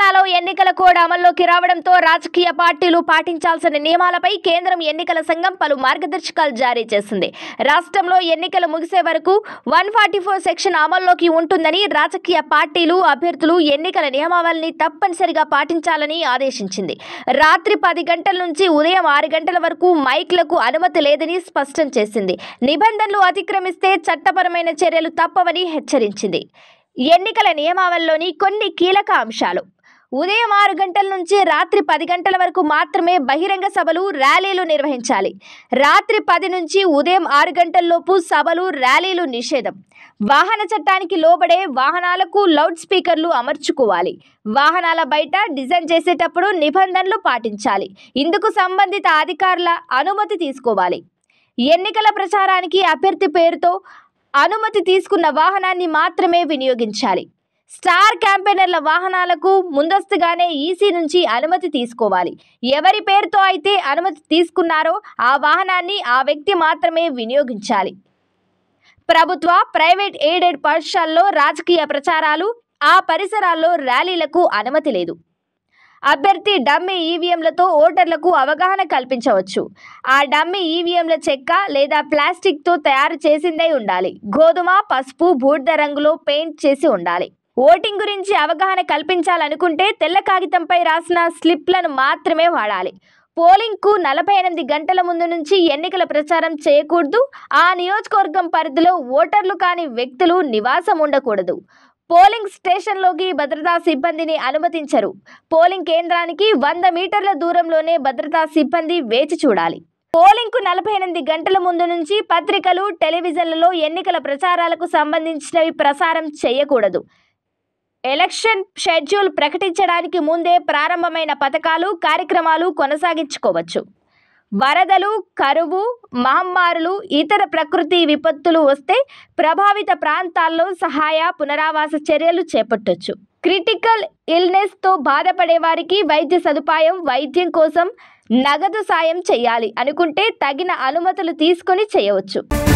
తెలంగాణలో ఎన్నికల కోడ్ అమల్లోకి రావడంతో రాజకీయ పార్టీలు పాటించాల్సిన నియమాలపై కేంద్రం ఎన్నికల సంఘం పలు మార్గదర్శకాలు జారీ చేసింది రాష్ట్రంలో ఎన్నికలు ముగిసే వరకు వన్ ఫార్టీ ఫోర్ సెక్షన్ అమల్లోకి ఉంటుందని రాజకీయ పార్టీలు అభ్యర్థులు ఎన్నికల నియమావళిని తప్పనిసరిగా పాటించాలని ఆదేశించింది రాత్రి పది గంటల నుంచి ఉదయం ఆరు గంటల వరకు మైక్లకు అనుమతి లేదని స్పష్టం చేసింది నిబంధనలు అతిక్రమిస్తే చట్టపరమైన చర్యలు తప్పవని హెచ్చరించింది ఎన్నికల నియమావళిలోని కొన్ని కీలక అంశాలు ఉదయం ఆరు గంటల నుంచి రాత్రి పది గంటల వరకు మాత్రమే బహిరంగ సభలు ర్యాలీలు నిర్వహించాలి రాత్రి పది నుంచి ఉదయం ఆరు గంటలలోపు సభలు ర్యాలీలు నిషేధం వాహన చట్టానికి లోబడే వాహనాలకు లౌడ్ స్పీకర్లు అమర్చుకోవాలి వాహనాల బయట డిజైన్ చేసేటప్పుడు నిబంధనలు పాటించాలి ఇందుకు సంబంధిత అధికారుల అనుమతి తీసుకోవాలి ఎన్నికల ప్రచారానికి అభ్యర్థి పేరుతో అనుమతి తీసుకున్న వాహనాన్ని మాత్రమే వినియోగించాలి స్టార్ క్యాంపెయినర్ల వాహనాలకు ముందస్తుగానే ఈసీ నుంచి అనుమతి తీసుకోవాలి ఎవరి పేరుతో అయితే అనుమతి తీసుకున్నారో ఆ వాహనాన్ని ఆ వ్యక్తి మాత్రమే వినియోగించాలి ప్రభుత్వ ప్రైవేట్ ఎయిడెడ్ పాఠశాలలో రాజకీయ ప్రచారాలు ఆ పరిసరాల్లో ర్యాలీలకు అనుమతి లేదు అభ్యర్థి డమ్మీ ఈవీఎంలతో ఓటర్లకు అవగాహన కల్పించవచ్చు ఆ డమ్మీ ఈవీఎంల చెక్క లేదా ప్లాస్టిక్తో తయారు చేసిందై ఉండాలి గోధుమ పసుపు బూడిద రంగులో పెయింట్ చేసి ఉండాలి ఓటింగ్ గురించి అవగాహన కల్పించాలనుకుంటే తెల్ల కాగితంపై రాసిన స్లిప్లను మాత్రమే వాడాలి పోలింగ్కు నలభై ఎనిమిది గంటల ముందు నుంచి ఎన్నికల ప్రచారం చేయకూడదు ఆ నియోజకవర్గం పరిధిలో ఓటర్లు కాని వ్యక్తులు నివాసం ఉండకూడదు పోలింగ్ స్టేషన్లోకి భద్రతా సిబ్బందిని అనుమతించరు పోలింగ్ కేంద్రానికి వంద మీటర్ల దూరంలోనే భద్రతా సిబ్బంది వేచి చూడాలి పోలింగ్కు నలభై ఎనిమిది గంటల ముందు నుంచి పత్రికలు టెలివిజన్లలో ఎన్నికల ప్రచారాలకు సంబంధించినవి ప్రసారం చేయకూడదు ఎలక్షన్ షెడ్యూల్ ప్రకటించడానికి ముందే ప్రారంభమైన పథకాలు కార్యక్రమాలు కొనసాగించుకోవచ్చు వరదలు కరువు మహమ్మారులు ఇతర ప్రకృతి విపత్తులు వస్తే ప్రభావిత ప్రాంతాల్లో సహాయ పునరావాస చర్యలు చేపట్టొచ్చు క్రిటికల్ ఇల్నెస్తో బాధపడే వారికి వైద్య సదుపాయం వైద్యం కోసం నగదు సాయం చేయాలి అనుకుంటే తగిన అనుమతులు తీసుకొని చేయవచ్చు